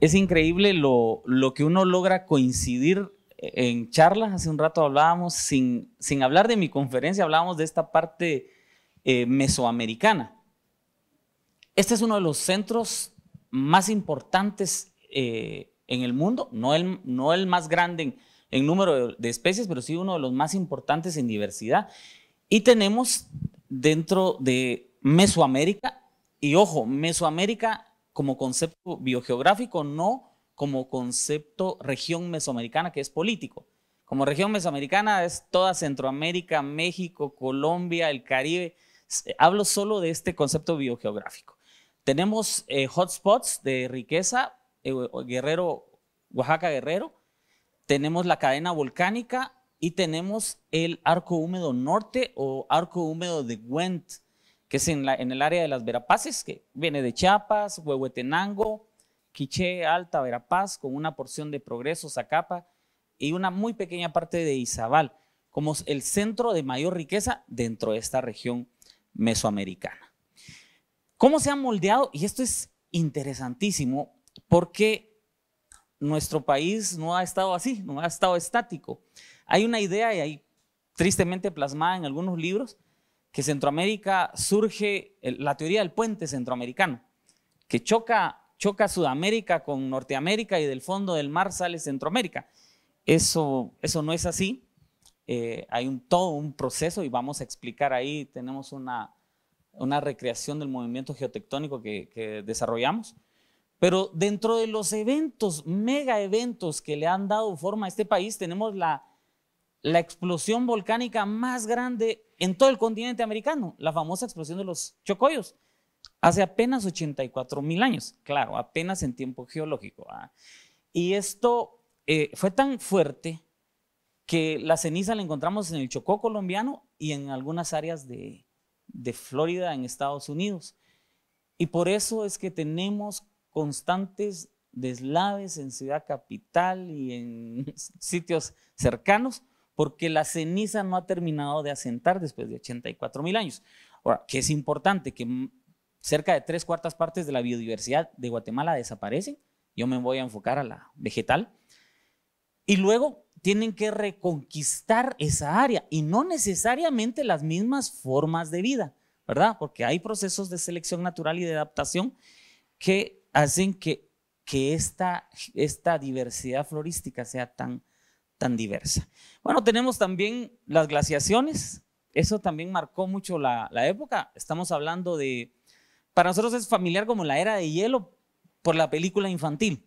es increíble lo, que uno logra coincidir en charlas. Hace un rato hablábamos, sin, sin hablar de mi conferencia, hablábamos de esta parte eh, mesoamericana. Este es uno de los centros más importantes eh, en el mundo, no el, no el más grande en, número de, de, especies, pero sí uno de los más importantes en diversidad. Y tenemos dentro de Mesoamérica, y ojo, Mesoamérica como concepto biogeográfico, no como concepto región mesoamericana, que es político. Como región mesoamericana es toda Centroamérica, México, Colombia, el Caribe. Eh, hablo solo de este concepto biogeográfico. Tenemos eh, hotspots de riqueza, eh, Guerrero, Oaxaca Guerrero, tenemos la cadena volcánica y tenemos el arco húmedo norte o arco húmedo de Gwent, que es en, el área de las Verapaces, que viene de Chiapas, Huehuetenango, Quiché, Alta, Verapaz, con una porción de Progreso, Zacapa y una muy pequeña parte de Izabal, como el centro de mayor riqueza dentro de esta región mesoamericana. ¿Cómo se ha moldeado? Y esto es interesantísimo porque nuestro país no ha estado así, no ha estado estático. Hay una idea, y ahí tristemente plasmada en algunos libros, que Centroamérica surge la teoría del puente centroamericano, que choca, choca Sudamérica con Norteamérica y del fondo del mar sale Centroamérica. Eso, eso no es así. Eh, hay un, todo un proceso y vamos a explicar ahí, tenemos una, una recreación del movimiento geotectónico que desarrollamos. Pero dentro de los eventos, mega eventos que le han dado forma a este país, tenemos la la explosión volcánica más grande en todo el continente americano, la famosa explosión de los Chocoyos, hace apenas 84 mil años, claro, apenas en tiempo geológico. ¿ah? Y esto eh, fue tan fuerte que la ceniza la encontramos en el Chocó colombiano y en algunas áreas de Florida en Estados Unidos. Y por eso es que tenemos constantes deslaves en Ciudad Capital y en sitios cercanos porque la ceniza no ha terminado de asentar después de 84 mil años. Ahora, que es importante que cerca de tres cuartas partes de la biodiversidad de Guatemala desaparecen. Yo me voy a enfocar a la vegetal. Y luego tienen que reconquistar esa área y no necesariamente las mismas formas de vida, ¿verdad? Porque hay procesos de selección natural y de adaptación que hacen que, que esta, esta diversidad florística sea tan tan diversa. Bueno, tenemos también las glaciaciones. Eso también marcó mucho la, época. Estamos hablando de, para nosotros es familiar como la era de hielo por la película infantil,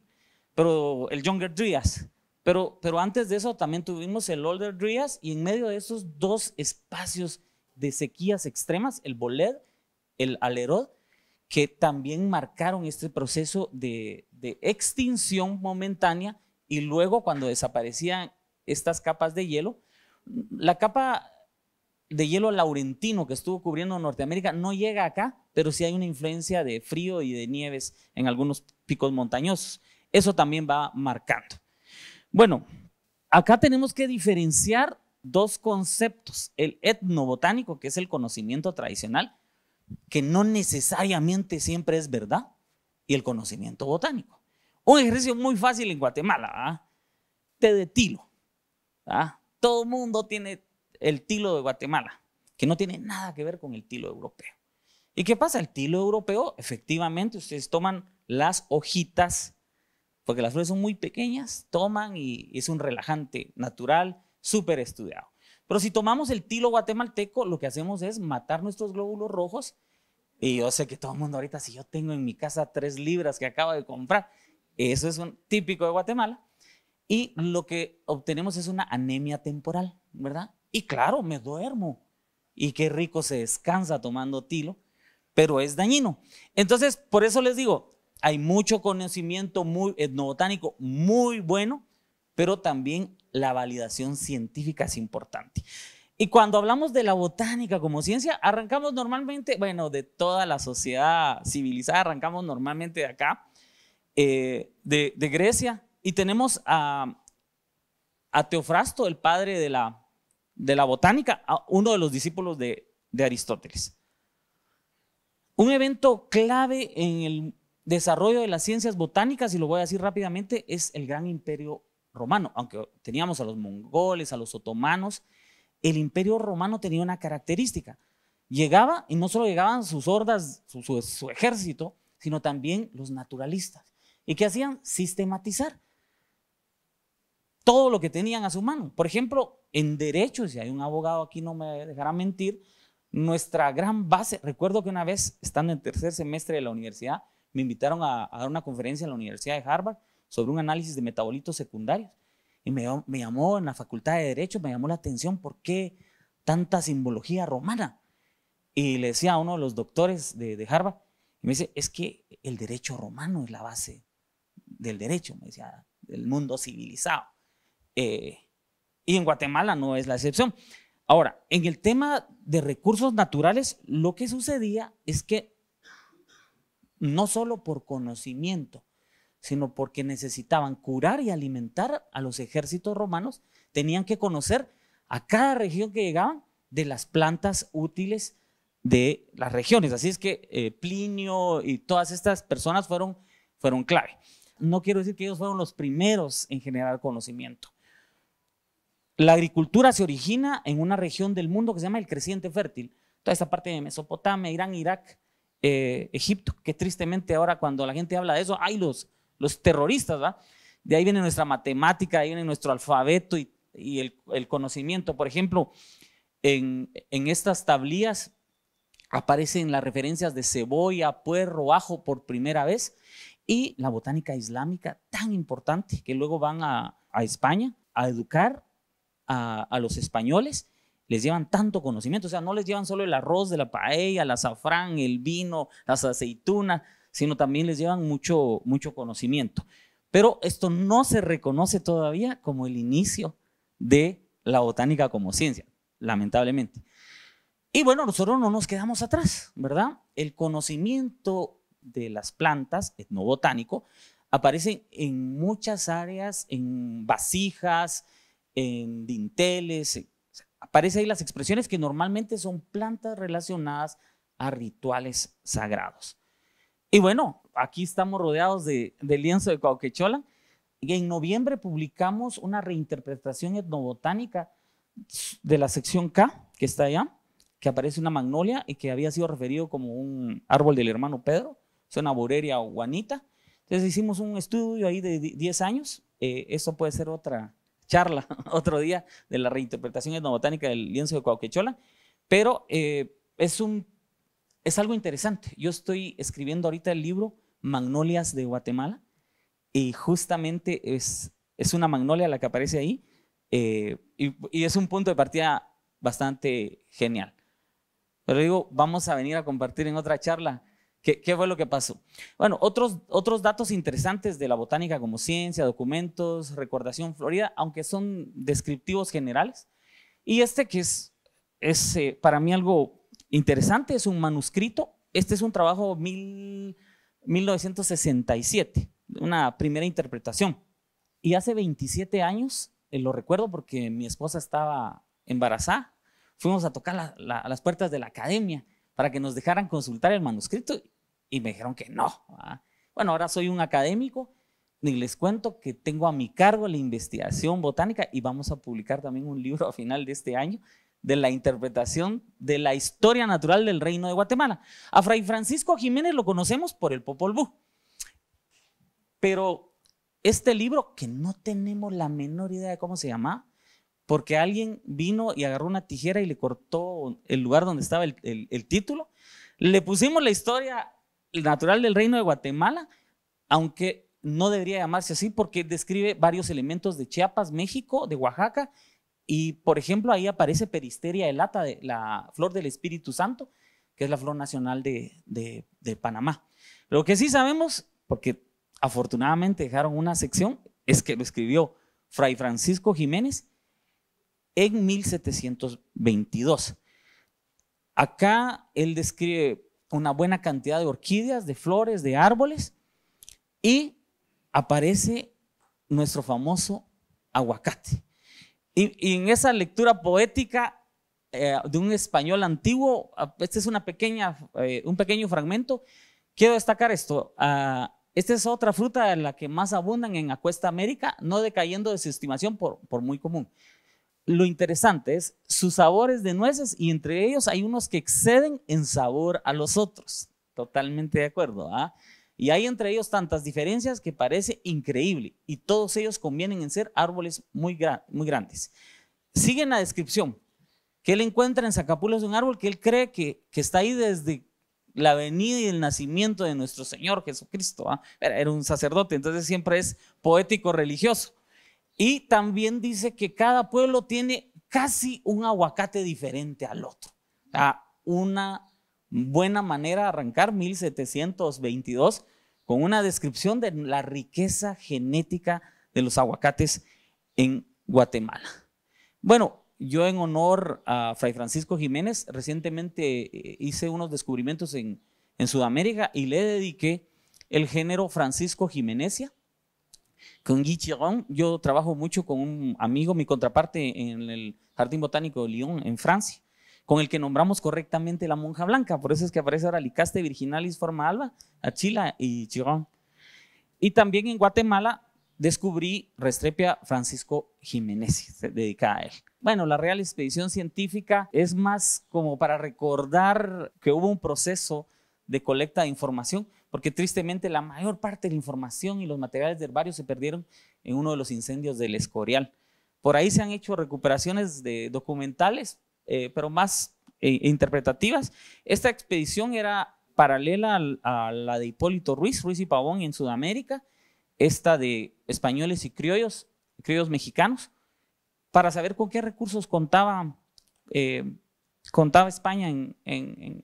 pero el Younger Dryas. Pero, pero antes de eso también tuvimos el Older Dryas y en medio de esos dos espacios de sequías extremas, el Boled, el Alerod, que también marcaron este proceso de, de extinción momentánea y luego cuando desaparecían estas capas de hielo. La capa de hielo laurentino que estuvo cubriendo Norteamérica no llega acá, pero sí hay una influencia de frío y de nieves en algunos picos montañosos. Eso también va marcando. Bueno, acá tenemos que diferenciar dos conceptos, el etnobotánico, que es el conocimiento tradicional, que no necesariamente siempre es verdad, y el conocimiento botánico. Un ejercicio muy fácil en Guatemala, ¿ah? te detilo. ¿ah? Todo el mundo tiene el tilo de Guatemala, que no tiene nada que ver con el tilo europeo. ¿Y qué pasa? El tilo europeo, efectivamente, ustedes toman las hojitas, porque las flores son muy pequeñas, toman y es un relajante natural, súper estudiado. Pero si tomamos el tilo guatemalteco, lo que hacemos es matar nuestros glóbulos rojos. Y yo sé que todo el mundo ahorita, si yo tengo en mi casa tres libras que acabo de comprar, eso es un típico de Guatemala. Y lo que obtenemos es una anemia temporal, ¿verdad? Y claro, me duermo. Y qué rico se descansa tomando tilo, pero es dañino. Entonces, por eso les digo, hay mucho conocimiento muy etnobotánico muy bueno, pero también la validación científica es importante. Y cuando hablamos de la botánica como ciencia, arrancamos normalmente, bueno, de toda la sociedad civilizada, arrancamos normalmente de acá, eh, de Grecia, y tenemos a, Teofrasto, el padre de la, botánica, uno de los discípulos de, Aristóteles. Un evento clave en el desarrollo de las ciencias botánicas, y lo voy a decir rápidamente, es el gran imperio romano. Aunque teníamos a los mongoles, a los otomanos, el imperio romano tenía una característica. Llegaba, y no solo llegaban sus hordas, su, su ejército, sino también los naturalistas. ¿Y qué hacían? Sistematizar todo lo que tenían a su mano. Por ejemplo, en derecho, si hay un abogado aquí no me dejará mentir, nuestra gran base, recuerdo que una vez, estando en tercer semestre de la universidad, me invitaron a, dar una conferencia en la Universidad de Harvard sobre un análisis de metabolitos secundarios. Y me, me, llamó en la Facultad de Derecho, me llamó la atención por qué tanta simbología romana. Y le decía a uno de los doctores de, de Harvard, y me dice, es que el derecho romano es la base del derecho, me decía, del mundo civilizado. Eh, y en Guatemala no es la excepción. Ahora, en el tema de recursos naturales, lo que sucedía es que no solo por conocimiento, sino porque necesitaban curar y alimentar a los ejércitos romanos, tenían que conocer a cada región que llegaban de las plantas útiles de las regiones. Así es que eh, Plinio y todas estas personas fueron, fueron clave. No quiero decir que ellos fueron los primeros en generar conocimiento, la agricultura se origina en una región del mundo que se llama el creciente fértil. Toda esa parte de Mesopotamia, Irán, Irak, eh, Egipto, que tristemente ahora cuando la gente habla de eso, hay los, los terroristas, ¿va? De ahí viene nuestra matemática, de ahí viene nuestro alfabeto y, el, conocimiento. Por ejemplo, en, estas tablillas aparecen las referencias de cebolla, puerro, ajo por primera vez y la botánica islámica tan importante que luego van a, a España a educar a, los españoles, les llevan tanto conocimiento. O sea, no les llevan solo el arroz de la paella, el azafrán, el vino, las aceitunas, sino también les llevan mucho, mucho conocimiento. Pero esto no se reconoce todavía como el inicio de la botánica como ciencia, lamentablemente. Y bueno, nosotros no nos quedamos atrás, ¿verdad? El conocimiento de las plantas etnobotánico aparece en muchas áreas, en vasijas, en dinteles. aparece ahí las expresiones que normalmente son plantas relacionadas a rituales sagrados. Y bueno, aquí estamos rodeados de, lienzo de Cauquechola. Y en noviembre publicamos una reinterpretación etnobotánica de la sección K, que está allá, que aparece una magnolia y que había sido referido como un árbol del hermano Pedro, es una boreria o guanita. Entonces hicimos un estudio ahí de 10 años. Eh, eso puede ser otra, charla otro día de la reinterpretación etnobotánica del lienzo de Coaquechola, pero eh, es, un, es algo interesante. Yo estoy escribiendo ahorita el libro Magnolias de Guatemala y justamente es, es una magnolia la que aparece ahí eh, y, y es un punto de partida bastante genial. Pero digo, vamos a venir a compartir en otra charla ¿Qué, fue lo que pasó? Bueno, otros, otros datos interesantes de la botánica como ciencia, documentos, recordación florida, aunque son descriptivos generales. Y este que es, es eh, para mí algo interesante, es un manuscrito. Este es un trabajo mil, 1967, una primera interpretación. Y hace 27 años, eh, lo recuerdo porque mi esposa estaba embarazada, fuimos a tocar la, las puertas de la academia para que nos dejaran consultar el manuscrito y me dijeron que no. Bueno, ahora soy un académico y les cuento que tengo a mi cargo la investigación botánica y vamos a publicar también un libro a final de este año de la interpretación de la historia natural del reino de Guatemala. A Fray Francisco Jiménez lo conocemos por el Popol Vuh, pero este libro que no tenemos la menor idea de cómo se llama, porque alguien vino y agarró una tijera y le cortó el lugar donde estaba el, título. Le pusimos la historia natural del reino de Guatemala, aunque no debería llamarse así porque describe varios elementos de Chiapas, México, de Oaxaca, y por ejemplo ahí aparece Peristeria elata, de, la flor del Espíritu Santo, que es la flor nacional de Panamá. Lo que sí sabemos, porque afortunadamente dejaron una sección, es que lo escribió Fray Francisco Jiménez en 1722. Acá él describe una buena cantidad de orquídeas, de flores, de árboles y aparece nuestro famoso aguacate. Y, en esa lectura poética eh, de un español antiguo, este es una pequeña, eh, un pequeño fragmento, quiero destacar esto. Ah, esta es otra fruta de la que más abundan en Acuesta América, no decayendo de su estimación por, por muy común lo interesante es sus sabores de nueces y entre ellos hay unos que exceden en sabor a los otros. Totalmente de acuerdo. ¿ah? Y hay entre ellos tantas diferencias que parece increíble y todos ellos convienen en ser árboles muy, grandes. muy grandes. Siguen la descripción que él encuentra en Zacapulas un árbol que él cree que, está ahí desde la venida y el nacimiento de nuestro Señor Jesucristo. ¿ah? Era un sacerdote, entonces siempre es poético religioso. Y también dice que cada pueblo tiene casi un aguacate diferente al otro. O una buena manera de arrancar 1722 con una descripción de la riqueza genética de los aguacates en Guatemala. Bueno, yo en honor a Fray Francisco Jiménez recientemente eh, hice unos descubrimientos en, en Sudamérica y le dediqué el género Francisco Jiménezia con Guy Chiron, yo trabajo mucho con un amigo, mi contraparte en el Jardín Botánico de Lyon, en Francia, con el que nombramos correctamente la monja blanca. Por eso es que aparece ahora Licaste virginalis forma alba, Achila y Chiron. Y también en Guatemala descubrí Restrepia Francisco Jiménez, dedicada a él. Bueno, la Real Expedición Científica es más como para recordar que hubo un proceso de colecta de información, porque tristemente la mayor parte de la información y los materiales del herbario se perdieron en uno de los incendios del Escorial. Por ahí se han hecho recuperaciones de documentales, eh, pero más eh, interpretativas. Esta expedición era paralela a, la de Hipólito Ruiz, Ruiz y Pavón en Sudamérica, esta de españoles y criollos, criollos mexicanos, para saber con qué recursos contaba, eh, España en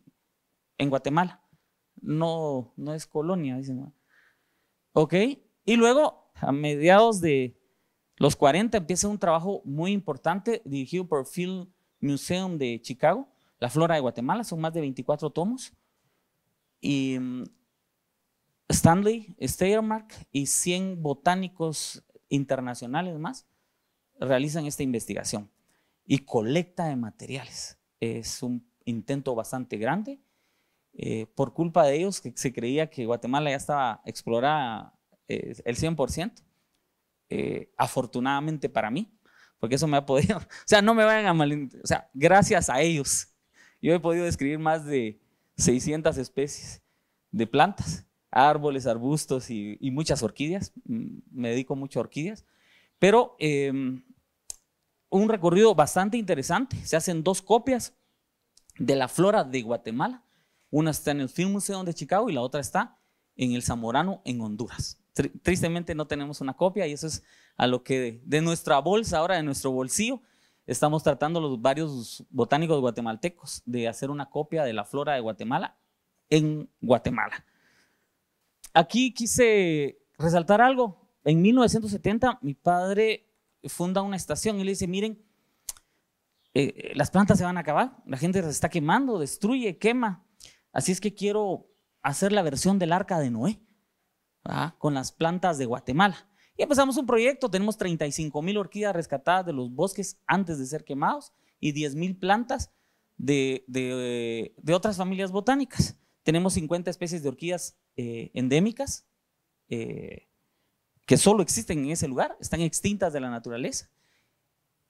Guatemala no, no es colonia. Dicen, ¿ok? Y luego, a mediados de los 40, empieza un trabajo muy importante dirigido por Phil Museum de Chicago, La Flora de Guatemala, son más de 24 tomos. Y mm, Stanley Steyermark y 100 botánicos internacionales más realizan esta investigación y colecta de materiales. Es un intento bastante grande eh, por culpa de ellos, que se creía que Guatemala ya estaba explorada eh, el 100%, eh, afortunadamente para mí, porque eso me ha podido, o sea, no me vayan a mal, o sea, gracias a ellos, yo he podido describir más de 600 especies de plantas, árboles, arbustos y, y muchas orquídeas, me dedico mucho a orquídeas, pero em, un recorrido bastante interesante, se hacen dos copias de la flora de Guatemala, una está en el Film Museum de Chicago y la otra está en el Zamorano, en Honduras. tristemente no tenemos una copia y eso es a lo que de, nuestra bolsa, ahora de nuestro bolsillo, estamos tratando los varios botánicos guatemaltecos de hacer una copia de la flora de Guatemala en Guatemala. Aquí quise resaltar algo. En 1970 mi padre funda una estación y le dice, miren, eh, eh, las plantas se van a acabar, la gente se está quemando, destruye, quema. Así es que quiero hacer la versión del arca de Noé con las plantas de Guatemala. Y empezamos un proyecto, tenemos 35 mil orquídeas rescatadas de los bosques antes de ser quemados y 10 mil plantas de, otras familias botánicas. Tenemos 50 especies de orquídeas eh, endémicas eh, que solo existen en ese lugar, están extintas de la naturaleza.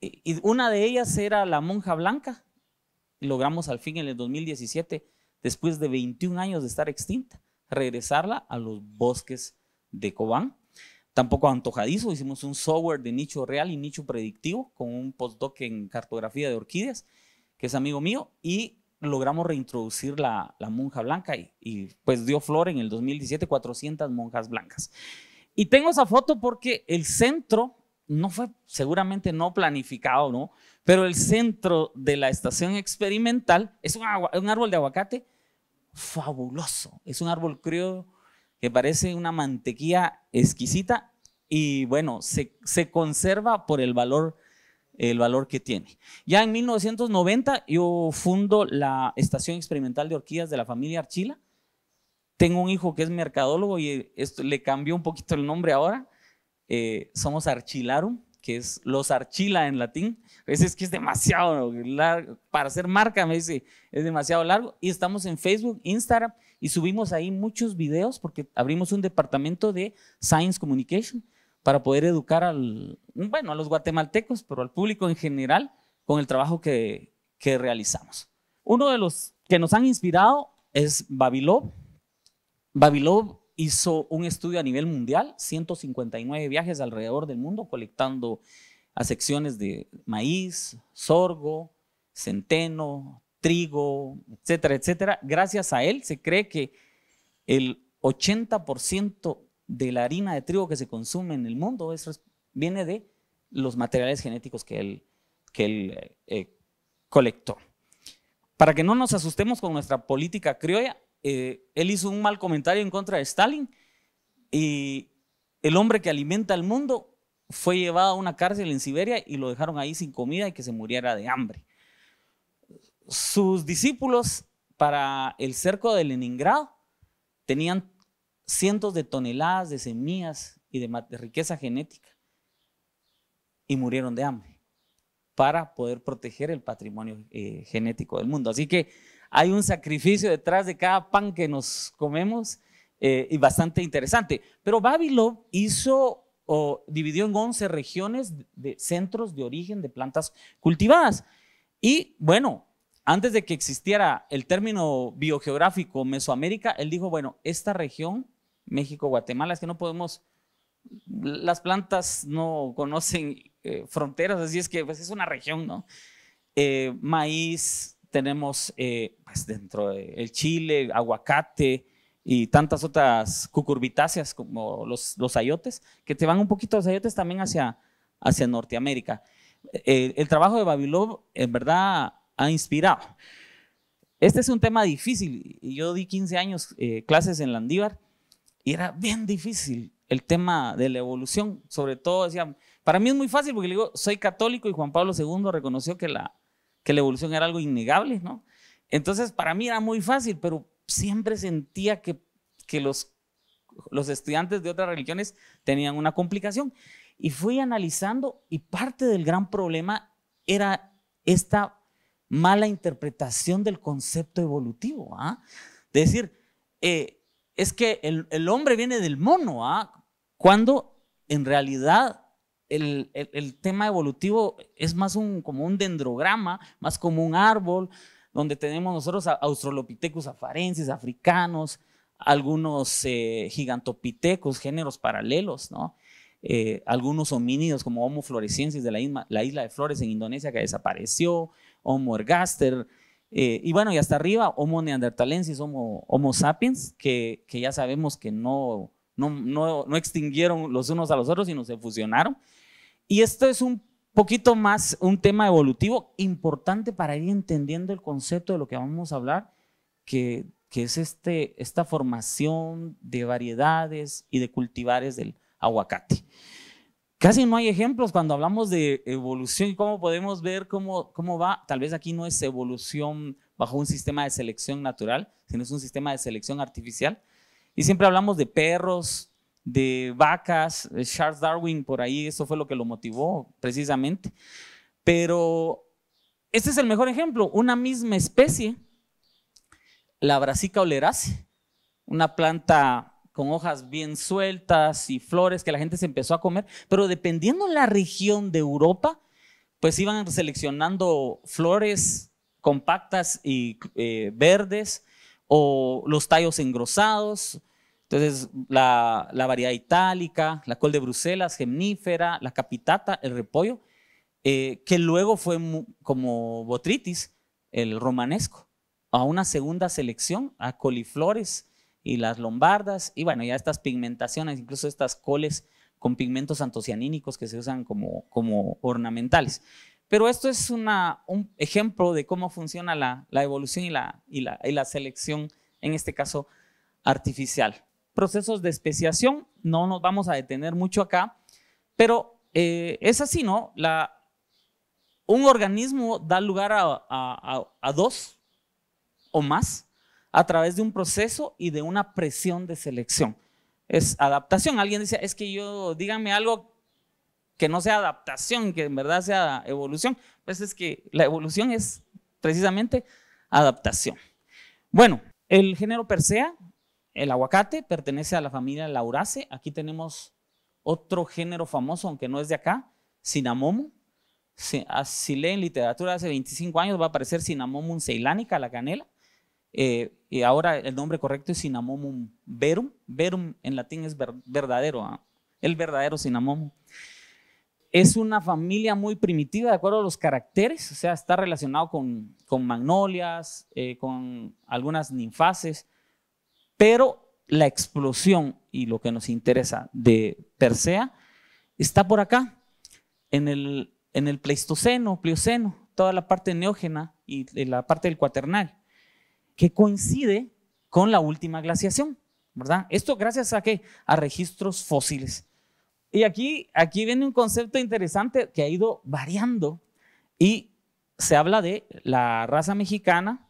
y una de ellas era la monja blanca. Logramos al fin en el 2017 después de 21 años de estar extinta, regresarla a los bosques de Cobán. Tampoco antojadizo, hicimos un software de nicho real y nicho predictivo con un postdoc en cartografía de orquídeas, que es amigo mío, y logramos reintroducir la, monja blanca y, pues dio flor en el 2017 400 monjas blancas. Y tengo esa foto porque el centro no fue seguramente no planificado, ¿no? Pero el centro de la estación experimental es un árbol de aguacate fabuloso. Es un árbol creo que parece una mantequilla exquisita y bueno, se, se conserva por el valor, el valor que tiene. Ya en 1990 yo fundo la Estación Experimental de Orquídeas de la familia Archila. Tengo un hijo que es mercadólogo y esto, le cambió un poquito el nombre ahora. Eh, somos Archilarum que es los archila en latín. es que es demasiado largo, para hacer marca, me dice, es demasiado largo. Y estamos en Facebook, Instagram, y subimos ahí muchos videos porque abrimos un departamento de Science Communication para poder educar al, bueno, a los guatemaltecos, pero al público en general con el trabajo que, que realizamos. Uno de los que nos han inspirado es Babilob Babilov hizo un estudio a nivel mundial, 159 viajes alrededor del mundo colectando a secciones de maíz, sorgo, centeno, trigo, etcétera, etcétera. Gracias a él se cree que el 80% de la harina de trigo que se consume en el mundo viene de los materiales genéticos que él, eh, colectó. Para que no nos asustemos con nuestra política criolla, eh, él hizo un mal comentario en contra de Stalin y el hombre que alimenta al mundo fue llevado a una cárcel en Siberia y lo dejaron ahí sin comida y que se muriera de hambre. Sus discípulos para el cerco de Leningrado tenían cientos de toneladas de semillas y de, riqueza genética y murieron de hambre para poder proteger el patrimonio eh, genético del mundo. Así que hay un sacrificio detrás de cada pan que nos comemos eh, y bastante interesante. Pero Babilón hizo o dividió en 11 regiones de centros de origen de plantas cultivadas. Y bueno, antes de que existiera el término biogeográfico Mesoamérica, él dijo, bueno, esta región, México, Guatemala, es que no podemos, las plantas no conocen eh, fronteras, así es que pues, es una región, ¿no? Eh, maíz, tenemos eh, pues, dentro de chile, aguacate y tantas otras cucurbitáceas como los, los ayotes, que te van un poquito los ayotes también hacia, hacia Norteamérica. Eh, el trabajo de Babilov en verdad ha inspirado. Este es un tema difícil. Yo di 15 años eh, clases en Landívar y era bien difícil el tema de la evolución. Sobre todo, decía para mí es muy fácil porque le digo, soy católico y Juan Pablo II reconoció que la, que la evolución era algo innegable, ¿no? Entonces, para mí era muy fácil, pero siempre sentía que, que los, los estudiantes de otras religiones tenían una complicación. Y fui analizando y parte del gran problema era esta mala interpretación del concepto evolutivo. ¿ah? Es decir, eh, es que el, el, hombre viene del mono, ¿ah? cuando en realidad el, el, tema evolutivo es más como un dendrograma, más como un árbol, donde tenemos nosotros australopithecus afarensis, africanos, algunos eh, gigantopithecus, géneros paralelos, ¿no? Eh, algunos homínidos como Homo floresiensis de la, isla de Flores en Indonesia que desapareció, Homo ergaster, eh, y bueno, y hasta arriba Homo neandertalensis, Homo, Homo sapiens, que, ya sabemos que no, no, no, no, extinguieron los unos a los otros, sino se fusionaron. Y esto es un poquito más un tema evolutivo importante para ir entendiendo el concepto de lo que vamos a hablar, que, es este, esta formación de variedades y de cultivares del aguacate. Casi no hay ejemplos cuando hablamos de evolución y cómo podemos ver cómo, cómo va. Tal vez aquí no es evolución bajo un sistema de selección natural, sino es un sistema de selección artificial. Y siempre hablamos de perros, de vacas, eh, Charles Darwin por ahí, eso fue lo que lo motivó precisamente. Pero este es el mejor ejemplo, una misma especie, la brasica oleracea, una planta con hojas bien sueltas y flores que la gente se empezó a comer, pero dependiendo la región de Europa, pues iban seleccionando flores compactas y eh, verdes o los tallos engrosados, entonces, la, variedad itálica, la col de Bruselas, gemnífera, la capitata, el repollo, eh, que luego fue como botritis, el romanesco, a una segunda selección, a coliflores y las lombardas, y bueno, ya estas pigmentaciones, incluso estas coles con pigmentos antocianínicos que se usan como, como ornamentales. Pero esto es un ejemplo de cómo funciona la, evolución y, la, y la selección, en este caso, artificial procesos de especiación, no nos vamos a detener mucho acá, pero eh, es así, ¿no? un organismo da lugar a, dos o más a través de un proceso y de una presión de selección. Es adaptación. Alguien dice, es que yo, díganme algo que no sea adaptación, que en verdad sea evolución. Pues es que la evolución es precisamente adaptación. Bueno, el género Persea el aguacate pertenece a la familia Laurace. Aquí tenemos otro género famoso, aunque no es de acá, Cinnamomum. Ah, si, leen literatura hace 25 años va a aparecer Cinnamomum ceilánica, la canela. Eh, y ahora el nombre correcto es Cinnamomum verum. Verum en latín es verdadero, ah, el verdadero Cinnamomum. Es una familia muy primitiva de acuerdo a los caracteres, o sea, está relacionado con, magnolias, eh, con algunas ninfaces, pero la explosión y lo que nos interesa de Persea está por acá, en el, en el Pleistoceno, Plioceno, toda la parte neógena y la parte del cuaternal, que coincide con la última glaciación, ¿verdad? Esto gracias a qué? A registros fósiles. Y aquí, aquí viene un concepto interesante que ha ido variando y se habla de la raza mexicana,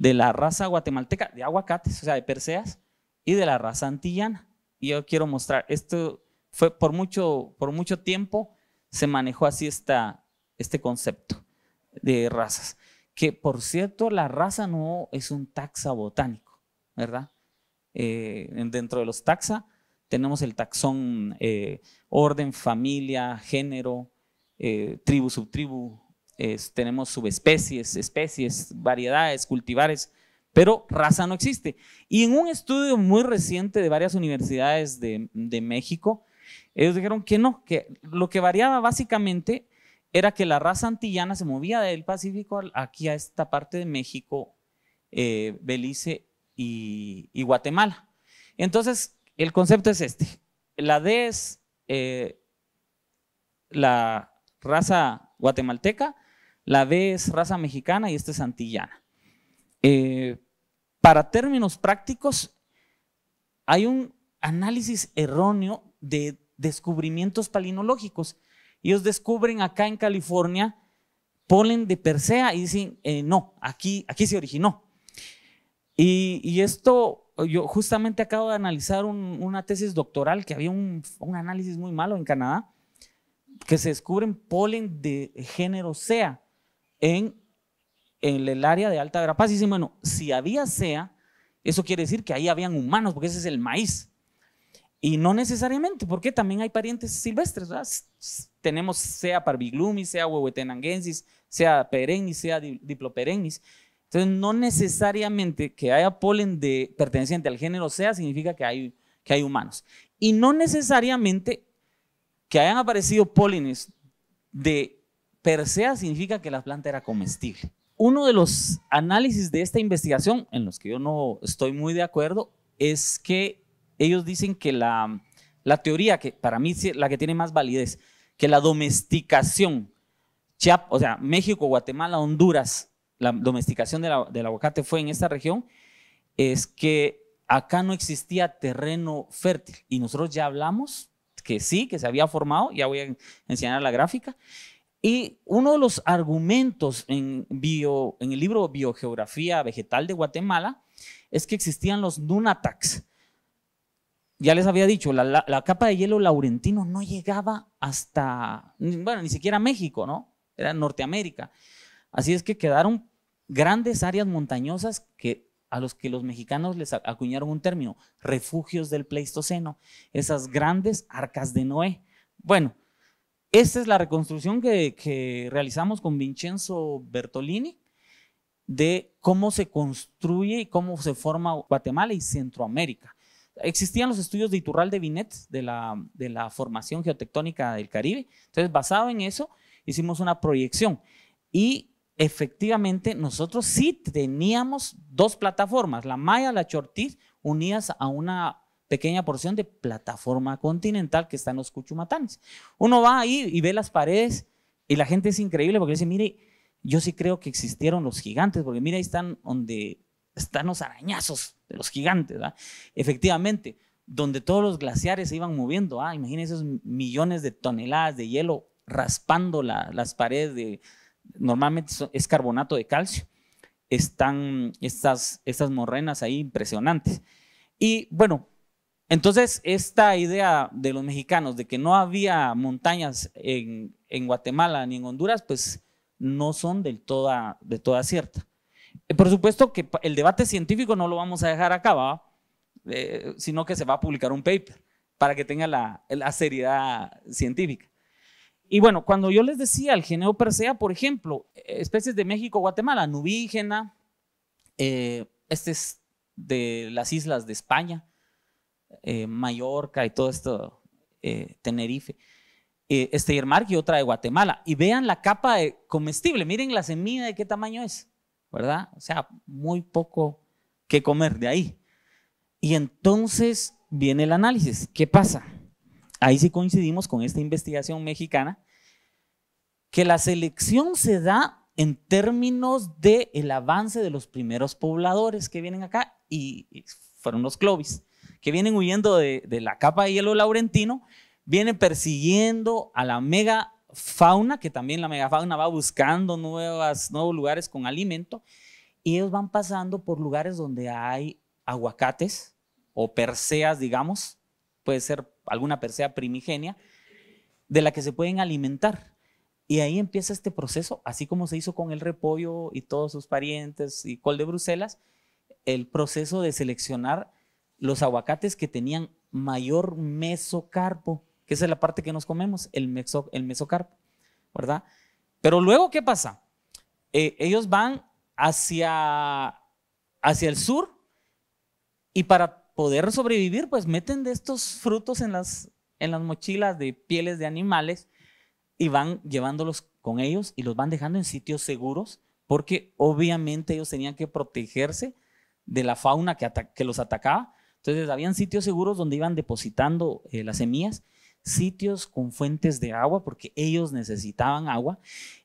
de la raza guatemalteca, de aguacates, o sea, de perseas, y de la raza antillana. Y yo quiero mostrar, esto fue por mucho, por mucho tiempo se manejó así esta, este concepto de razas. Que por cierto, la raza no es un taxa botánico, ¿verdad? Eh, dentro de los taxa tenemos el taxón eh, orden, familia, género, eh, tribu, subtribu, tenemos subespecies, especies, variedades, cultivares, pero raza no existe. Y en un estudio muy reciente de varias universidades de, México, ellos dijeron que no, que lo que variaba básicamente era que la raza antillana se movía del Pacífico aquí a esta parte de México, eh, Belice y, Guatemala. Entonces, el concepto es este. La D es eh, la raza guatemalteca la B es raza mexicana y esta es antillana. Eh, para términos prácticos, hay un análisis erróneo de descubrimientos palinológicos. Ellos descubren acá en California polen de Persea y dicen, eh, no, aquí, aquí se originó. Y, esto, yo justamente acabo de analizar una tesis doctoral que había un, análisis muy malo en Canadá, que se descubren polen de género SEA en, el área de alta Verapaz Y dicen, bueno, si había sea, eso quiere decir que ahí habían humanos, porque ese es el maíz. Y no necesariamente, porque también hay parientes silvestres, ¿verdad? Tenemos sea parviglumis, sea huehuetenangensis, sea perennis, sea diploperennis. Entonces, no necesariamente que haya polen perteneciente al género sea significa que hay, que hay humanos. Y no necesariamente que hayan aparecido polines de Persea significa que la planta era comestible. Uno de los análisis de esta investigación, en los que yo no estoy muy de acuerdo, es que ellos dicen que la, la teoría, que para mí es la que tiene más validez, que la domesticación, o sea, México, Guatemala, Honduras, la domesticación del aguacate fue en esta región, es que acá no existía terreno fértil. Y nosotros ya hablamos que sí, que se había formado, ya voy a enseñar la gráfica, y uno de los argumentos en, bio, en el libro Biogeografía Vegetal de Guatemala es que existían los Nunataks. Ya les había dicho, la, capa de hielo laurentino no llegaba hasta, bueno, ni siquiera México, ¿no? Era Norteamérica. Así es que quedaron grandes áreas montañosas que a los que los mexicanos les acuñaron un término, refugios del Pleistoceno, esas grandes arcas de Noé. Bueno, esta es la reconstrucción que, realizamos con Vincenzo Bertolini de cómo se construye y cómo se forma Guatemala y Centroamérica. Existían los estudios de Iturralde Binet de la, de la formación geotectónica del Caribe. Entonces, basado en eso, hicimos una proyección. Y efectivamente, nosotros sí teníamos dos plataformas, la Maya, la Chortiz, unidas a una pequeña porción de plataforma continental que está en los Cuchumatanes. Uno va ahí y ve las paredes y la gente es increíble porque dice, mire, yo sí creo que existieron los gigantes, porque mire, ahí están donde están los arañazos de los gigantes, ¿verdad? Efectivamente, donde todos los glaciares se iban moviendo, ¿ah? imagínense esos millones de toneladas de hielo raspando las paredes de, normalmente es carbonato de calcio, están estas, estas morrenas ahí impresionantes. Y bueno, entonces, esta idea de los mexicanos de que no había montañas en, Guatemala ni en Honduras, pues no son del toda, de toda cierta. Eh, por supuesto que el debate científico no lo vamos a dejar acá, eh, sino que se va a publicar un paper para que tenga la, seriedad científica. Y bueno, cuando yo les decía el geneo Persea, por ejemplo, especies de México, Guatemala, nubígena, eh, este es de las islas de España, eh, Mallorca y todo esto, eh, Tenerife. Eh, este y otra de Guatemala. Y vean la capa de comestible, miren la semilla de qué tamaño es, ¿verdad? O sea, muy poco que comer de ahí. Y entonces viene el análisis. ¿Qué pasa? Ahí sí coincidimos con esta investigación mexicana, que la selección se da en términos del el avance de los primeros pobladores que vienen acá y fueron los clovis que vienen huyendo de, la capa de hielo laurentino, vienen persiguiendo a la megafauna, que también la megafauna va buscando nuevas, nuevos lugares con alimento, y ellos van pasando por lugares donde hay aguacates o perseas, digamos, puede ser alguna persea primigenia, de la que se pueden alimentar. Y ahí empieza este proceso, así como se hizo con el repollo y todos sus parientes y col de Bruselas, el proceso de seleccionar los aguacates que tenían mayor mesocarpo, que es la parte que nos comemos, el, el mesocarpo, ¿verdad? Pero luego, ¿qué pasa? Eh, ellos van hacia, hacia el sur y para poder sobrevivir, pues meten de estos frutos en las, en las mochilas de pieles de animales y van llevándolos con ellos y los van dejando en sitios seguros porque obviamente ellos tenían que protegerse de la fauna que, que los atacaba entonces, habían sitios seguros donde iban depositando eh, las semillas, sitios con fuentes de agua, porque ellos necesitaban agua.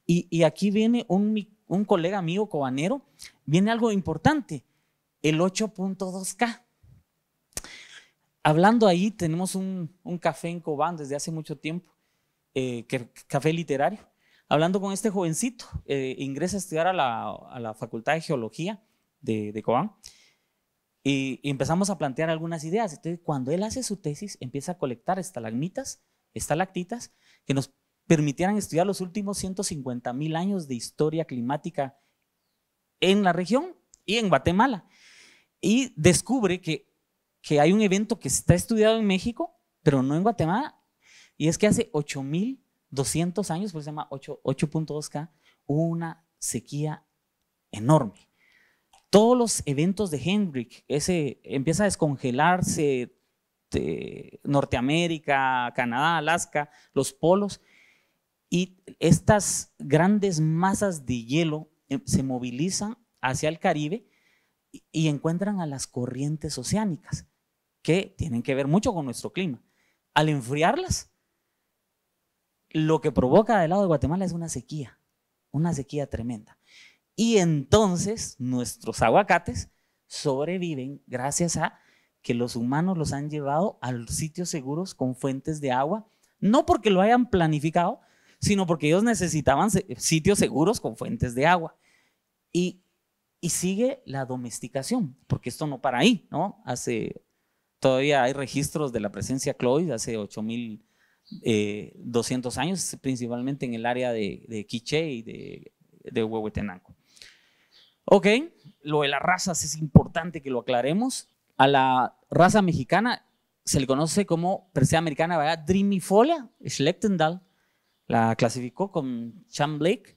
Y, aquí viene un, colega mío cobanero, viene algo importante, el 8.2K hablando ahí, tenemos un, café en Cobán desde hace mucho tiempo, eh, café literario. Hablando con este jovencito, eh, ingresa a estudiar a la, Facultad de Geología de, de Cobán y, empezamos a plantear algunas ideas. Entonces, cuando él hace su tesis, empieza a colectar estalagmitas, estalactitas, que nos permitieran estudiar los últimos 150 mil años de historia climática en la región y en Guatemala. Y descubre que, que hay un evento que está estudiado en México, pero no en Guatemala, y es que hace 8.200 años, por eso se llama 8.2K, hubo una sequía enorme todos los eventos de Hendrick, ese empieza a descongelarse Norteamérica, Canadá, Alaska, los polos, y estas grandes masas de hielo eh, se movilizan hacia el Caribe y encuentran a las corrientes oceánicas, que tienen que ver mucho con nuestro clima. Al enfriarlas, lo que provoca del lado de Guatemala es una sequía, una sequía tremenda. Y entonces nuestros aguacates sobreviven gracias a que los humanos los han llevado a sitios seguros con fuentes de agua, no porque lo hayan planificado, sino porque ellos necesitaban sitios seguros con fuentes de agua. Y, sigue la domesticación, porque esto no para ahí, ¿no? Hace, todavía hay registros de la presencia de Clovis hace 8.200 eh, años, principalmente en el área de, Quiche Quiché y de, de Huehuetenango. Ok, lo de las razas es importante que lo aclaremos. A la raza mexicana se le conoce como persea americana, ¿verdad? Dreamifolia, Schlechtendal la clasificó con Chan Blake.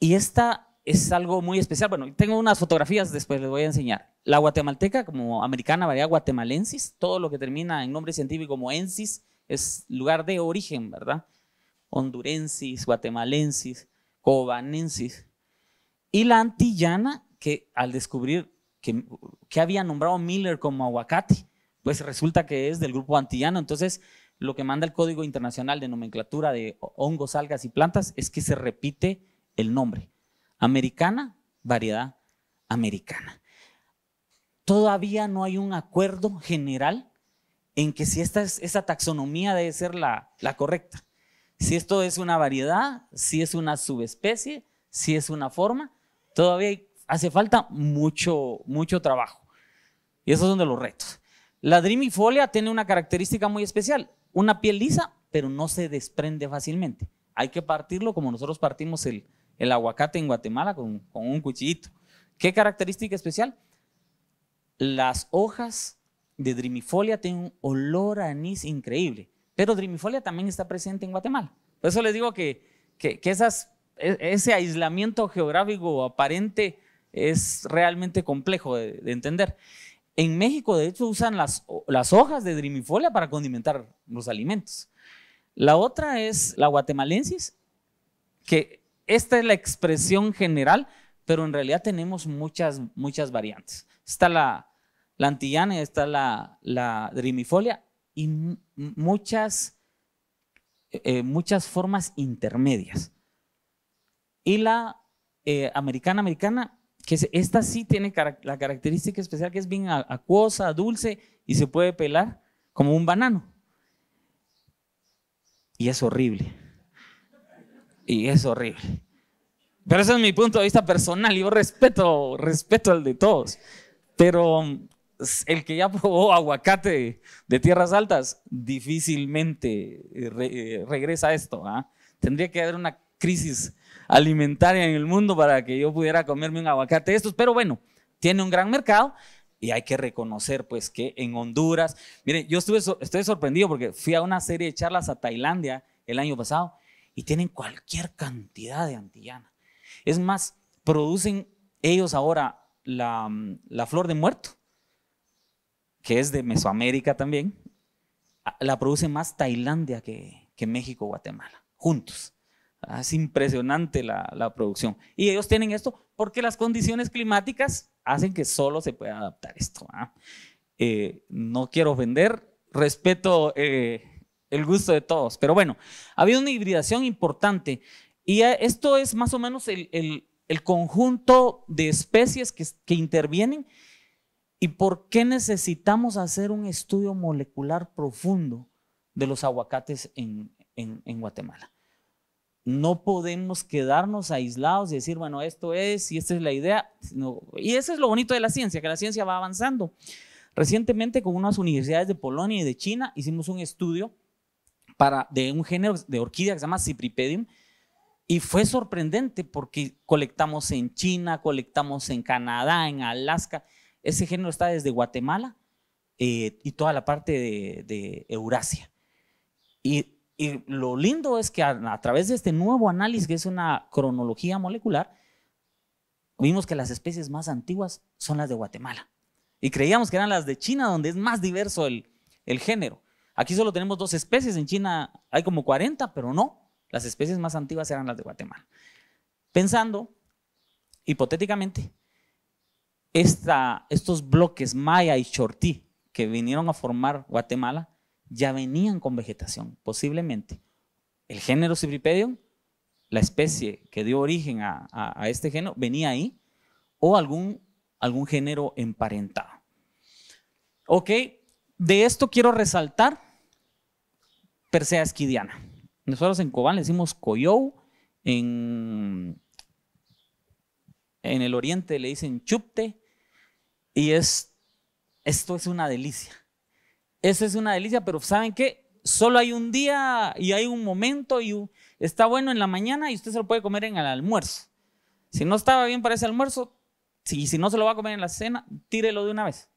Y esta es algo muy especial. Bueno, tengo unas fotografías, después les voy a enseñar. La guatemalteca, como americana, varía guatemalensis. Todo lo que termina en nombre científico como ensis es lugar de origen, ¿verdad? Hondurensis, guatemalensis, cobanensis. Y la antillana, que al descubrir que, había nombrado Miller como aguacate, pues resulta que es del grupo antillano. Entonces, lo que manda el Código Internacional de Nomenclatura de Hongos, Algas y Plantas es que se repite el nombre. Americana, variedad americana. Todavía no hay un acuerdo general en que si esta taxonomía debe ser la correcta. Si esto es una variedad, si es una subespecie, si es una forma, todavía hace falta mucho, mucho trabajo. Y esos son de los retos. La drimifolia tiene una característica muy especial, una piel lisa, pero no se desprende fácilmente. Hay que partirlo como nosotros partimos el, el aguacate en Guatemala con, un cuchillito. ¿Qué característica especial? Las hojas de Drimifolia tienen un olor a anís increíble, pero Drimifolia también está presente en Guatemala. Por eso les digo que, que, que esas e, ese aislamiento geográfico aparente es realmente complejo de, entender. En México, de hecho, usan las, hojas de drimifolia para condimentar los alimentos. La otra es la guatemalensis, que esta es la expresión general, pero en realidad tenemos muchas, variantes. Está la, antillana, está la, drimifolia y muchas, eh, eh, muchas formas intermedias. Y la eh, americana americana, que esta sí tiene la característica especial que es bien acuosa, dulce y se puede pelar como un banano. Y es horrible. Y es horrible. Pero ese es mi punto de vista personal. Yo respeto, respeto el de todos. Pero mm, el que ya probó aguacate de tierras altas difícilmente eh, eh, regresa a esto. ¿ah? Tendría que haber una crisis alimentaria en el mundo para que yo pudiera comerme un aguacate de estos, pero bueno, tiene un gran mercado y hay que reconocer pues que en Honduras, miren, yo estuve, estoy sorprendido porque fui a una serie de charlas a Tailandia el año pasado y tienen cualquier cantidad de antillana. Es más, producen ellos ahora mm, la, flor de muerto, que es de Mesoamérica también, ah, la producen más Tailandia que, México o Guatemala, juntos. Es impresionante la, la, producción. Y ellos tienen esto porque las condiciones climáticas hacen que solo se pueda adaptar esto. ¿ah? Eh, no quiero ofender, respeto eh, el gusto de todos, pero bueno, habido una hibridación importante y esto es más o menos el, el, conjunto de especies que, que intervienen y por qué necesitamos hacer un estudio molecular profundo de los aguacates en, en Guatemala no podemos quedarnos aislados y decir, bueno, esto es y esta es la idea. Y eso es lo bonito de la ciencia, que la ciencia va avanzando. Recientemente con unas universidades de Polonia y de China hicimos un estudio para, de un género de orquídea que se llama Cypripedium y fue sorprendente porque colectamos en China, colectamos en Canadá, en Alaska. Ese género está desde Guatemala eh, y toda la parte de, de Eurasia. Y y lo lindo es que a, través de este nuevo análisis, que es una cronología molecular, vimos que las especies más antiguas son las de Guatemala. Y creíamos que eran las de China, donde es más diverso el, género. Aquí solo tenemos dos especies, en China hay como 40, pero no, las especies más antiguas eran las de Guatemala. Pensando, hipotéticamente, esta, estos bloques maya y chortí que vinieron a formar Guatemala ya venían con vegetación, posiblemente. El género Cypripedium, la especie que dio origen a, este género, venía ahí, o algún, algún género emparentado. Ok, de esto quiero resaltar Persea esquidiana. Nosotros en Cobán le decimos coyou, en, en el oriente le dicen chupte, y es, esto es una delicia. Esa es una delicia, pero ¿saben qué? Solo hay un día y hay un momento y está bueno en la mañana y usted se lo puede comer en el almuerzo. Si no estaba bien para ese almuerzo, si, si no se lo va a comer en la cena, tírelo de una vez.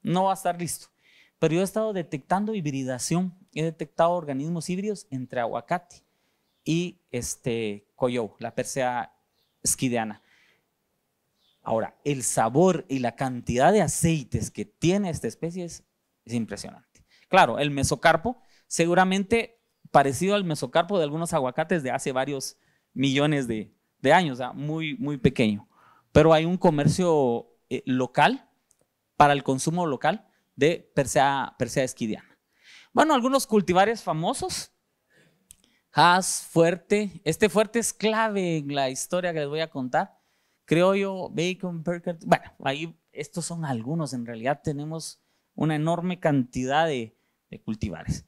No va a estar listo. Pero yo he estado detectando hibridación. He detectado organismos híbridos entre aguacate y este coyou, la persea esquideana. Ahora, el sabor y la cantidad de aceites que tiene esta especie es impresionante. Claro, el mesocarpo, seguramente parecido al mesocarpo de algunos aguacates de hace varios millones de, años, muy, muy pequeño. Pero hay un comercio eh, local, para el consumo local, de Persea, Persea esquidiana. Bueno, algunos cultivares famosos, Haas, Fuerte. Este Fuerte es clave en la historia que les voy a contar. Creollo, Bacon, Perkert. Bueno, ahí estos son algunos. En realidad tenemos una enorme cantidad de, cultivares.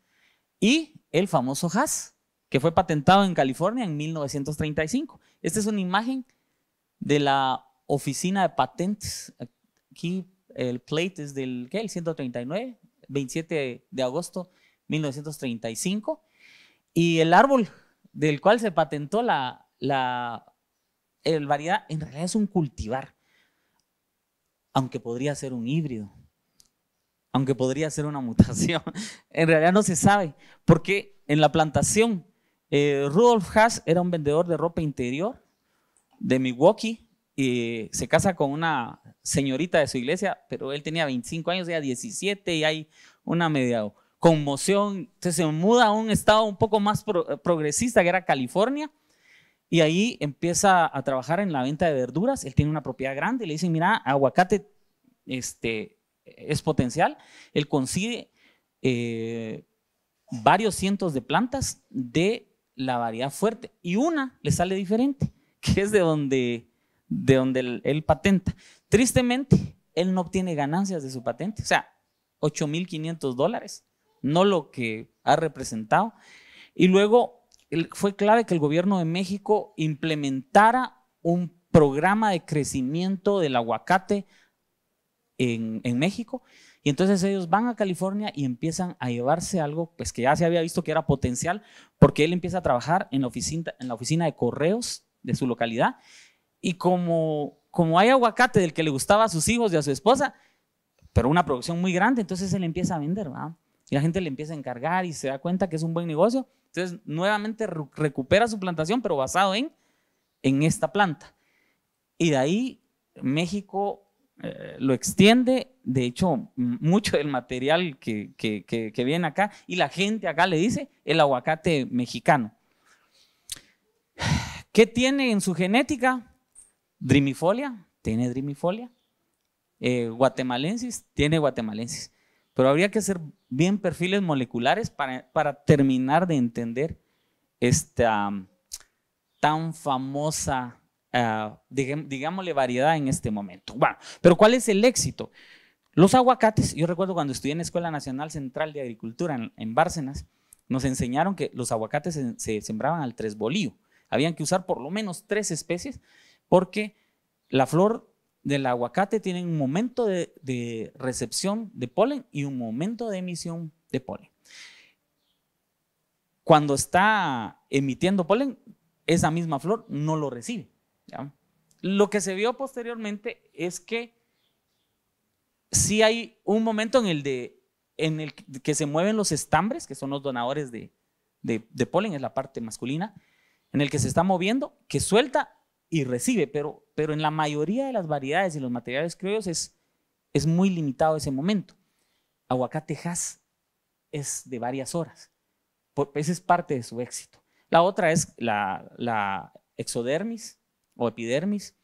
Y el famoso Haas, que fue patentado en California en 1935. Esta es una imagen de la oficina de patentes. Aquí el plate es del El 139, 27 de agosto 1935. Y el árbol del cual se patentó la, la variedad, en realidad es un cultivar, aunque podría ser un híbrido aunque podría ser una mutación. en realidad no se sabe, porque en la plantación eh, Rudolf Haas era un vendedor de ropa interior de Milwaukee y se casa con una señorita de su iglesia, pero él tenía 25 años, ella 17 y hay una media conmoción. Entonces se muda a un estado un poco más eh, progresista que era California y ahí empieza a trabajar en la venta de verduras. Él tiene una propiedad grande y le dicen, mira, aguacate, este, es potencial, él consigue eh, varios cientos de plantas de la variedad fuerte y una le sale diferente, que es de donde, de donde él, patenta. Tristemente, él no obtiene ganancias de su patente, o sea, 8.500 dólares, no lo que ha representado. Y luego fue clave que el gobierno de México implementara un programa de crecimiento del aguacate en, México. Y entonces ellos van a California y empiezan a llevarse algo pues, que ya se había visto que era potencial, porque él empieza a trabajar en la oficina, en la oficina de correos de su localidad. Y como, como hay aguacate del que le gustaba a sus hijos y a su esposa, pero una producción muy grande, entonces él empieza a vender, Y la gente le empieza a encargar y se da cuenta que es un buen negocio. Entonces, nuevamente recupera su plantación, pero basado en, en esta planta. Y de ahí México eh, lo extiende, de hecho, mucho del material que, viene acá, y la gente acá le dice el aguacate mexicano. ¿Qué tiene en su genética? Drimifolia, tiene drimifolia. Eh, guatemalensis, tiene guatemalensis. Pero habría que hacer bien perfiles moleculares para, para terminar de entender esta mm, tan famosa Ah, digámosle, variedad en este momento. Bueno, pero ¿cuál es el éxito? Los aguacates, yo recuerdo cuando estudié en la Escuela Nacional Central de Agricultura en, Bárcenas, nos enseñaron que los aguacates se, sembraban al tres bolío. Habían que usar por lo menos tres especies porque la flor del aguacate tiene un momento de, recepción de polen y un momento de emisión de polen. Cuando está emitiendo polen, esa misma flor no lo recibe. Lo que se vio posteriormente es que sí hay un momento en el, en el que se mueven los estambres, que son los donadores de, polen, es la parte masculina, en el que se está moviendo, que suelta y recibe, pero, en la mayoría de las variedades y los materiales criollos es, muy limitado ese momento. Aguacatejas es de varias horas, ese es parte de su éxito. La otra es la exodermis, o epidermis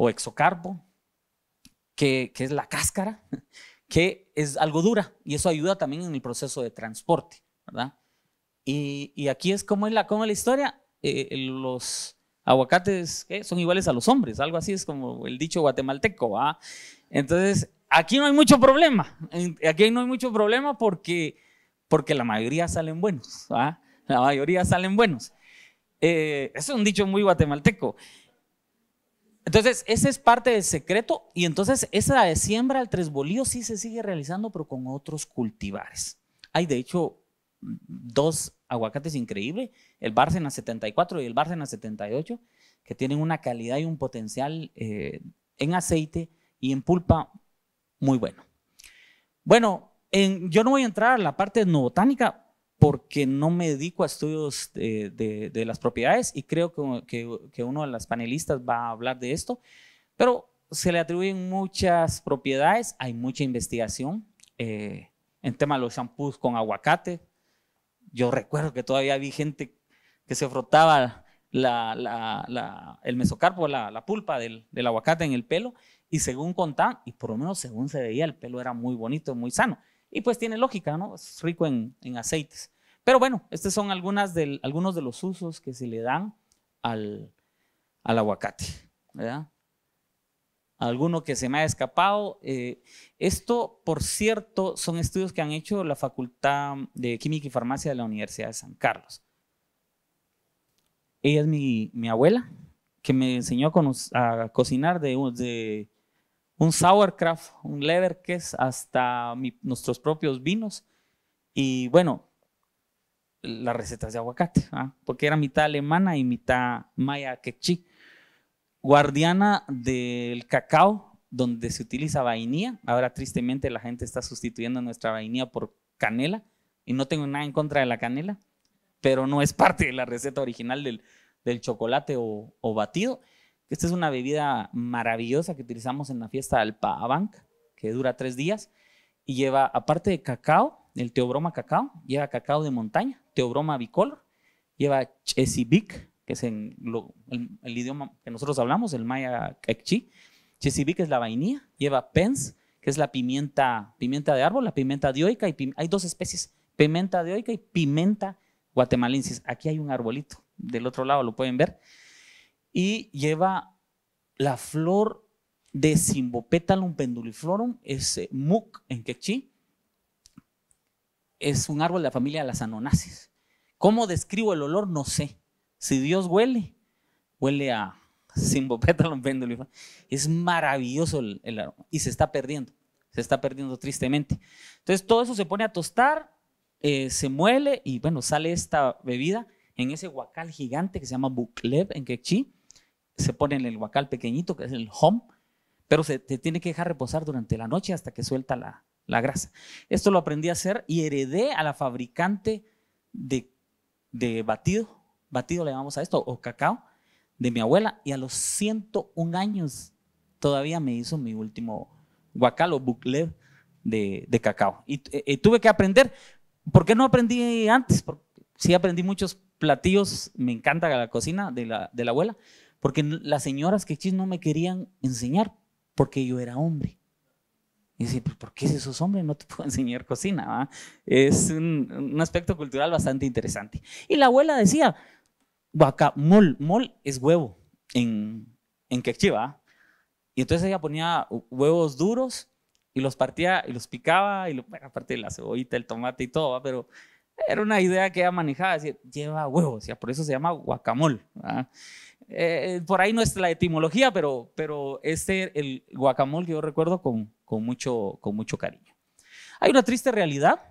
o exocarpo, que, es la cáscara, que es algo dura y eso ayuda también en el proceso de transporte, ¿verdad? Y, aquí es como es la, como la historia, eh, eh, los aguacates son iguales a los hombres, algo así es como el dicho guatemalteco, ¿va? Entonces, aquí no hay mucho problema, aquí no hay mucho problema porque, porque la mayoría salen buenos, ¿ah? La mayoría salen buenos. Eh, es un dicho muy guatemalteco. Entonces, ese es parte del secreto y entonces esa de siembra al tres bolíos sí se sigue realizando, pero con otros cultivares. Hay de hecho dos aguacates increíbles, el Bárcena 74 y el Bárcena 78, que tienen una calidad y un potencial eh, en aceite y en pulpa muy bueno. Bueno, yo no voy a entrar a la parte no botánica porque no me dedico a estudios de, las propiedades y creo que, uno de las panelistas va a hablar de esto, pero se le atribuyen muchas propiedades, hay mucha investigación eh, en tema de los shampoos con aguacate. Yo recuerdo que todavía vi gente que se frotaba el mesocarpo, la, pulpa del, del aguacate en el pelo y según contaban, y por lo menos según se veía, el pelo era muy bonito, muy sano. Y pues tiene lógica, ¿no? Es rico en, aceites. Pero bueno, estos son algunas algunos de los usos que se le dan al, aguacate, ¿verdad? Alguno que se me ha escapado. Eh, esto, por cierto, son estudios que han hecho la Facultad de Química y Farmacia de la Universidad de San Carlos. Ella es mi, abuela, que me enseñó a, a cocinar de, de un sauerkraut, un leverkes, hasta nuestros propios vinos. Y bueno, las recetas de aguacate, ¿ah? porque era mitad alemana y mitad maya quechí. Guardiana del cacao, donde se utiliza vainilla. Ahora tristemente la gente está sustituyendo nuestra vainilla por canela. Y no tengo nada en contra de la canela, pero no es parte de la receta original del, chocolate o, o batido. Esta es una bebida maravillosa que utilizamos en la fiesta del Paabank, que dura tres días y lleva, aparte de cacao, el teobroma cacao, lleva cacao de montaña, teobroma bicolor, lleva chesibic, que es el, idioma que nosotros hablamos, el maya quechí. Chesibic es la vainilla, lleva pens, que es la pimienta, pimienta de árbol, la pimienta dioica, y hay dos especies, pimienta dioica y pimienta guatemalensis. Aquí hay un arbolito, del otro lado lo pueden ver y lleva la flor de Simbopetalum penduliflorum, es muc en quechí, es un árbol de la familia de las anonáceas. ¿Cómo describo el olor? No sé. Si Dios huele, huele a Simbopetalum penduliflorum. Es maravilloso el, aroma y se está perdiendo, se está perdiendo tristemente. Entonces todo eso se pone a tostar, eh, se muele y bueno, sale esta bebida en ese huacal gigante que se llama buclev en quechí se pone en el guacal pequeñito, que es el home, pero se tiene que dejar reposar durante la noche hasta que suelta la, grasa. Esto lo aprendí a hacer y heredé a la fabricante de, batido, batido le llamamos a esto, o cacao, de mi abuela, y a los 101 años todavía me hizo mi último guacal o bucle de, cacao. Y tuve que aprender. ¿Por qué no aprendí antes? Porque sí aprendí muchos platillos, me encanta la cocina de la, de la abuela, porque las señoras quechis no me querían enseñar porque yo era hombre. Y decía, pues, ¿por qué si sos hombre no te puedo enseñar cocina? ¿va? Es un, aspecto cultural bastante interesante. Y la abuela decía, guacamol, mol, es huevo en, en quechí, Y entonces ella ponía huevos duros y los partía y los picaba, y lo, aparte de la cebollita, el tomate y todo, ¿va? pero era una idea que ella manejaba, decía, lleva huevos, ya por eso se llama guacamol. ¿va? Eh, eh, por ahí no es la etimología, pero, pero este, el guacamole que yo recuerdo con, con, mucho, con mucho cariño. Hay una triste realidad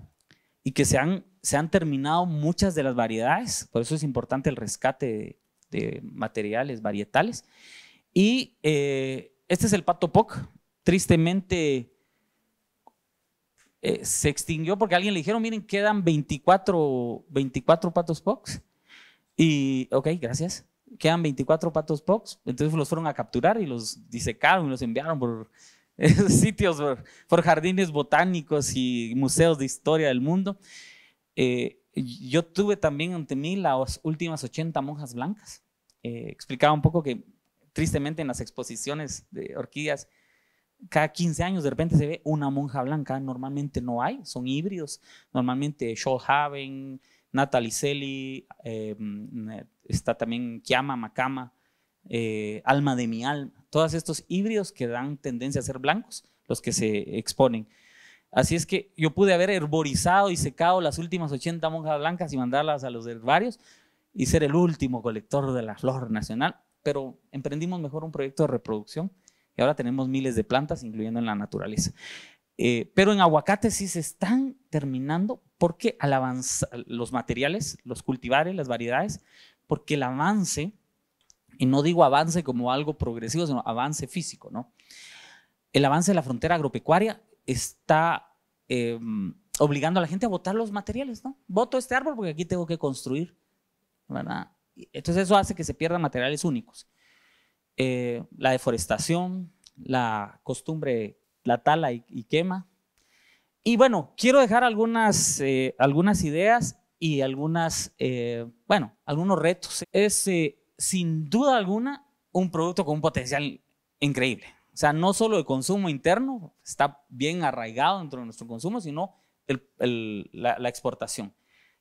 y que se han, se han terminado muchas de las variedades, por eso es importante el rescate de, materiales varietales. Y eh, este es el pato poc, tristemente se extinguió porque a alguien le dijeron, miren, quedan 24, 24 patos pocs Y, ok, gracias quedan 24 patos pox, entonces los fueron a capturar y los disecaron y los enviaron por sitios, por, jardines botánicos y museos de historia del mundo. Eh, yo tuve también ante mí las últimas 80 monjas blancas. Eh, explicaba un poco que tristemente en las exposiciones de orquídeas, cada 15 años de repente se ve una monja blanca, normalmente no hay, son híbridos, normalmente Schollhaven, Natalie Selly, eh, está también Kiama, Macama, eh, Alma de mi alma, todos estos híbridos que dan tendencia a ser blancos, los que se exponen. Así es que yo pude haber herborizado y secado las últimas 80 monjas blancas y mandarlas a los herbarios y ser el último colector de la flor nacional, pero emprendimos mejor un proyecto de reproducción y ahora tenemos miles de plantas, incluyendo en la naturaleza. Eh, pero en aguacate sí se están terminando porque al avanzar los materiales, los cultivares, las variedades, porque el avance, y no digo avance como algo progresivo, sino avance físico, ¿no? El avance de la frontera agropecuaria está em, obligando a la gente a botar los materiales, ¿no? Voto este árbol porque aquí tengo que construir, ¿verdad? Entonces eso hace que se pierdan materiales únicos. Eh, la deforestación, la costumbre, la tala y, quema. Y bueno, quiero dejar algunas eh, ideas y algunas, eh, bueno, algunos retos. Es eh, sin duda alguna un producto con un potencial increíble. O sea, no solo el consumo interno está bien arraigado dentro de nuestro consumo, sino la, la, exportación.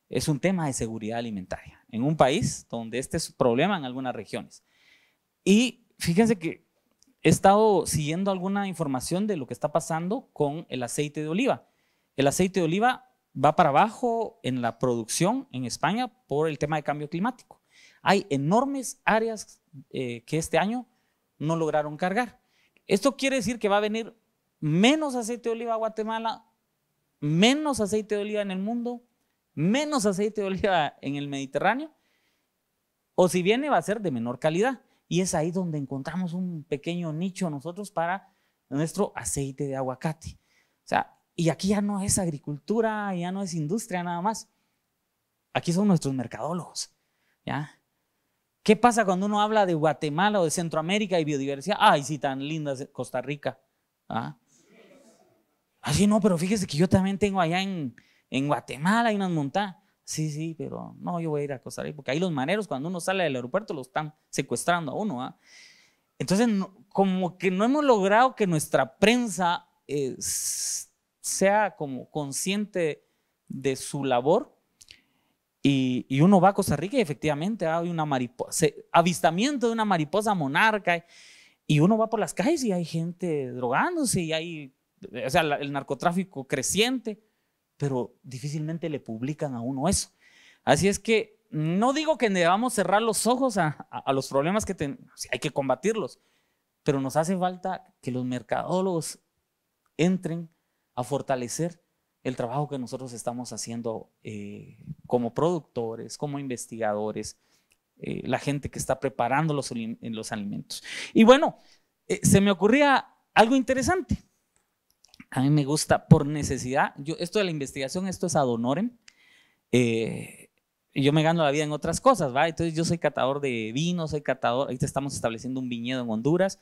Es un tema de seguridad alimentaria en un país donde este es un problema en algunas regiones. Y fíjense que he estado siguiendo alguna información de lo que está pasando con el aceite de oliva. El aceite de oliva va para abajo en la producción en España por el tema de cambio climático. Hay enormes áreas eh, que este año no lograron cargar. Esto quiere decir que va a venir menos aceite de oliva a Guatemala, menos aceite de oliva en el mundo, menos aceite de oliva en el Mediterráneo, o si viene va a ser de menor calidad. Y es ahí donde encontramos un pequeño nicho nosotros para nuestro aceite de aguacate. O sea, y aquí ya no es agricultura, ya no es industria nada más. Aquí son nuestros mercadólogos. ¿ya? ¿Qué pasa cuando uno habla de Guatemala o de Centroamérica y biodiversidad? Ay, sí, tan linda Costa Rica. ¿ah? Así ah, no, pero fíjese que yo también tengo allá en, en Guatemala hay unas montañas. Sí, sí, pero no, yo voy a ir a Costa Rica, porque ahí los maneros cuando uno sale del aeropuerto lo están secuestrando a uno. ¿ah? Entonces, como que no hemos logrado que nuestra prensa eh, sea como consciente de su labor. Y, uno va a Costa Rica y efectivamente hay una mariposa, avistamiento de una mariposa monarca. Y uno va por las calles y hay gente drogándose y hay, o sea, el narcotráfico creciente, pero difícilmente le publican a uno eso. Así es que no digo que debamos cerrar los ojos a, los problemas que hay que combatirlos, pero nos hace falta que los mercadólogos entren a fortalecer el trabajo que nosotros estamos haciendo eh, como productores, como investigadores, eh, la gente que está preparando los, los alimentos. Y bueno, eh, se me ocurría algo interesante. A mí me gusta por necesidad. Yo, esto de la investigación, esto es ad honorem. yo me gano la vida en otras cosas, ¿va? Entonces yo soy catador de vino, soy catador, ahorita estamos estableciendo un viñedo en Honduras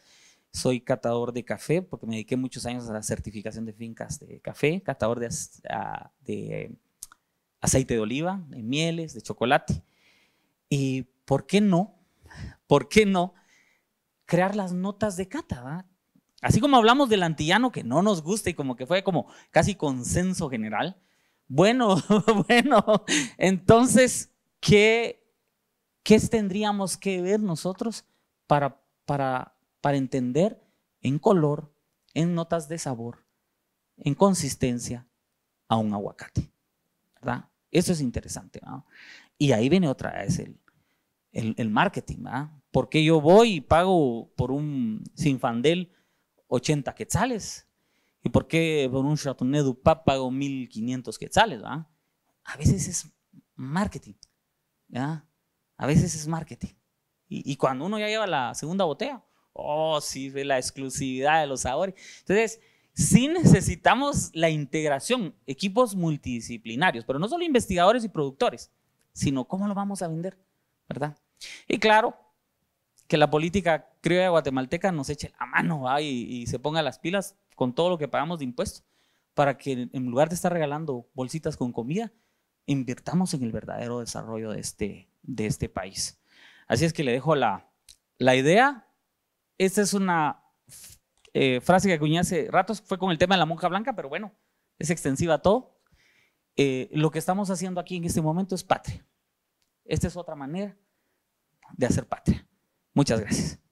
soy catador de café, porque me dediqué muchos años a la certificación de fincas de café, catador de, aceite de oliva, de mieles, de chocolate. ¿Y por qué no? ¿Por qué no crear las notas de cata? Así como hablamos del antillano que no nos gusta y como que fue como casi consenso general. Bueno, bueno, entonces, ¿qué, ¿qué tendríamos que ver nosotros para, para para entender en color, en notas de sabor, en consistencia a un aguacate. Eso es interesante. Y ahí viene otra, vez el, el, marketing. ¿Por qué yo voy y pago por un sinfandel 80 quetzales? ¿Y por qué por un Chardonnay du pago 1500 quetzales? A veces es marketing. A veces es marketing. Y, y, cuando uno ya lleva la segunda botella, oh, sí, la exclusividad de los sabores. Entonces, sí necesitamos la integración, equipos multidisciplinarios, pero no solo investigadores y productores, sino cómo lo vamos a vender, ¿verdad? Y claro, que la política criolla guatemalteca nos eche la mano y, se ponga las pilas con todo lo que pagamos de impuestos para que en lugar de estar regalando bolsitas con comida, invirtamos en el verdadero desarrollo de este, de este país. Así es que le dejo la, la idea esta es una eh, frase que acuñé hace ratos, fue con el tema de la monja blanca, pero bueno, es extensiva a todo. Eh, lo que estamos haciendo aquí en este momento es patria. Esta es otra manera de hacer patria. Muchas gracias.